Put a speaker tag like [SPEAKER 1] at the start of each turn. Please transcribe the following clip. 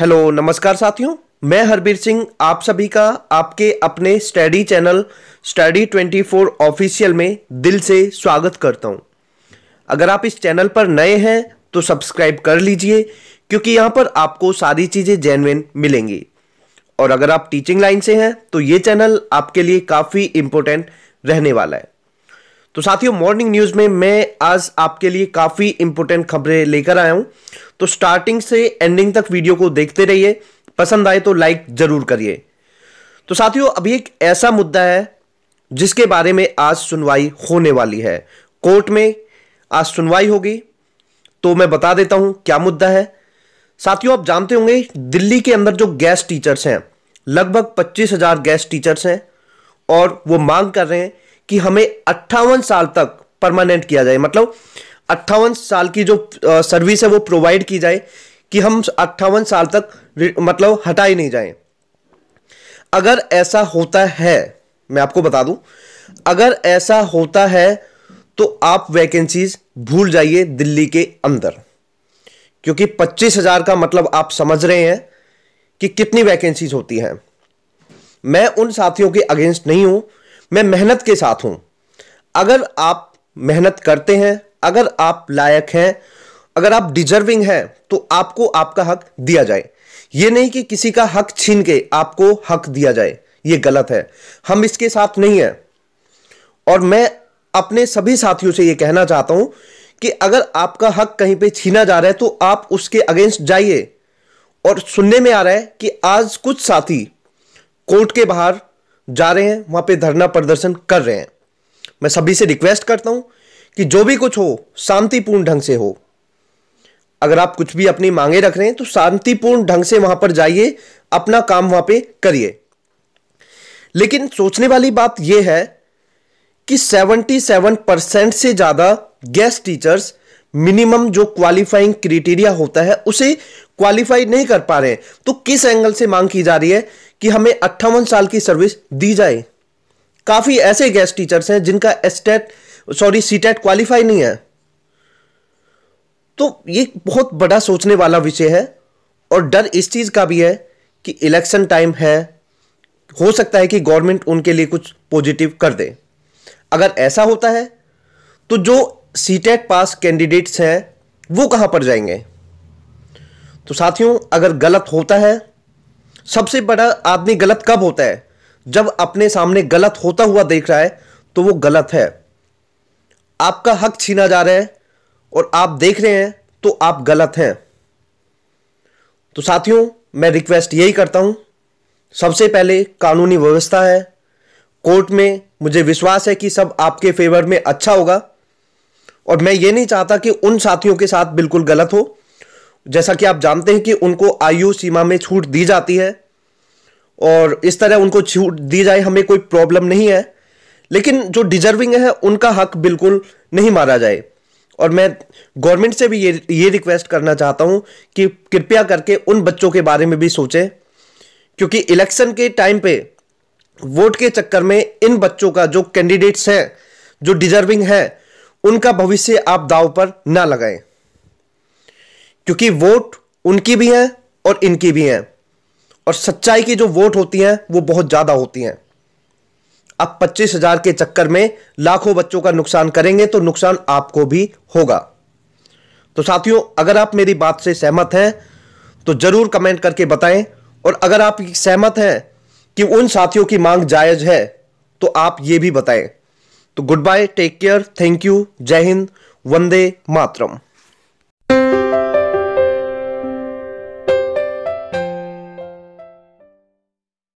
[SPEAKER 1] hello नमस्कार साथियों मैं हरबीर सिंह आप सभी का आपके अपने स्टडी चैनल स्टडी 24 ऑफिशियल में दिल से स्वागत करता हूं अगर आप इस चैनल पर नए हैं तो सब्सक्राइब कर लीजिए क्योंकि यहां पर आपको सारी चीज़ें जेनविन मिलेंगी और अगर आप टीचिंग लाइन से हैं तो ये चैनल आपके लिए काफ़ी इम्पोर्टेंट रहने वाला है तो साथियों मॉर्निंग न्यूज में मैं आज आपके लिए काफी इंपोर्टेंट खबरें लेकर आया हूं तो स्टार्टिंग से एंडिंग तक वीडियो को देखते रहिए पसंद आए तो लाइक जरूर करिए तो साथियों अभी एक ऐसा मुद्दा है जिसके बारे में आज सुनवाई होने वाली है कोर्ट में आज सुनवाई होगी तो मैं बता देता हूं क्या मुद्दा है साथियों आप जानते होंगे दिल्ली के अंदर जो गैस टीचर्स हैं लगभग पच्चीस हजार गैस टीचर्स हैं और वो मांग कर रहे हैं कि हमें अट्ठावन साल तक परमानेंट किया जाए मतलब अट्ठावन साल की जो सर्विस है वो प्रोवाइड की जाए कि हम अट्ठावन साल तक मतलब हटाए नहीं जाए अगर ऐसा होता है मैं आपको बता दूं अगर ऐसा होता है तो आप वैकेंसीज भूल जाइए दिल्ली के अंदर क्योंकि पच्चीस हजार का मतलब आप समझ रहे हैं कि कितनी वैकेंसीज होती हैं मैं उन साथियों के अगेंस्ट नहीं हूं मैं मेहनत के साथ हूं अगर आप मेहनत करते हैं अगर आप लायक हैं अगर आप डिजर्विंग हैं तो आपको आपका हक दिया जाए ये नहीं कि किसी का हक छीन के आपको हक दिया जाए ये गलत है हम इसके साथ नहीं है और मैं अपने सभी साथियों से ये कहना चाहता हूं कि अगर आपका हक कहीं पे छीना जा रहा है तो आप उसके अगेंस्ट जाइए और सुनने में आ रहा है कि आज कुछ साथी कोर्ट के बाहर जा रहे हैं वहां पे धरना प्रदर्शन कर रहे हैं मैं सभी से रिक्वेस्ट करता हूं कि जो भी कुछ हो शांतिपूर्ण ढंग से हो अगर आप कुछ भी अपनी मांगे रख रहे हैं तो शांतिपूर्ण ढंग से वहां पर जाइए अपना काम वहां पे करिए लेकिन सोचने वाली बात यह है कि 77 परसेंट से ज़्यादा गेस्ट टीचर्स मिनिमम जो क्वालिफाइंग क्रिटेरिया होता है उसे क्वालिफाई नहीं कर पा रहे तो किस एंगल से मांग की जा रही है कि हमें अट्ठावन साल की सर्विस दी जाए काफ़ी ऐसे गेस्ट टीचर्स हैं जिनका एसटेट सॉरी सीटेट क्वालिफाई नहीं है तो ये बहुत बड़ा सोचने वाला विषय है और डर इस चीज़ का भी है कि इलेक्शन टाइम है हो सकता है कि गवर्नमेंट उनके लिए कुछ पॉजिटिव कर दे अगर ऐसा होता है तो जो C TET e pass candidates हैं वो कहाँ पर जाएंगे तो साथियों अगर गलत होता है सबसे बड़ा आदमी गलत कब होता है जब अपने सामने गलत होता हुआ देख रहा है तो वो गलत है आपका हक छीना जा रहा है और आप देख रहे हैं तो आप गलत हैं तो साथियों मैं रिक्वेस्ट यही करता हूं सबसे पहले कानूनी व्यवस्था है कोर्ट में मुझे विश्वास है कि सब आपके फेवर में अच्छा होगा और मैं ये नहीं चाहता कि उन साथियों के साथ बिल्कुल गलत हो जैसा कि आप जानते हैं कि उनको आयु सीमा में छूट दी जाती है और इस तरह उनको छूट दी जाए हमें कोई प्रॉब्लम नहीं है लेकिन जो डिजर्विंग है उनका हक बिल्कुल नहीं मारा जाए और मैं गवर्नमेंट से भी ये ये रिक्वेस्ट करना चाहता हूँ कि कृपया करके उन बच्चों के बारे में भी सोचें क्योंकि इलेक्शन के टाइम पे वोट के चक्कर में इन बच्चों का जो कैंडिडेट्स हैं जो डिजर्विंग हैं उनका भविष्य आप दाव पर ना लगाएं क्योंकि वोट उनकी भी हैं और इनकी भी हैं और सच्चाई की जो वोट होती हैं वो बहुत ज़्यादा होती हैं आप पच्चीस हजार के चक्कर में लाखों बच्चों का नुकसान करेंगे तो नुकसान आपको भी होगा तो साथियों अगर आप मेरी बात से सहमत हैं तो ज़रूर कमेंट करके बताएं और अगर आप सहमत हैं कि उन साथियों की मांग जायज़ है तो आप ये भी बताएं तो goodbye take care thank you जय हिंद वंदे मातरम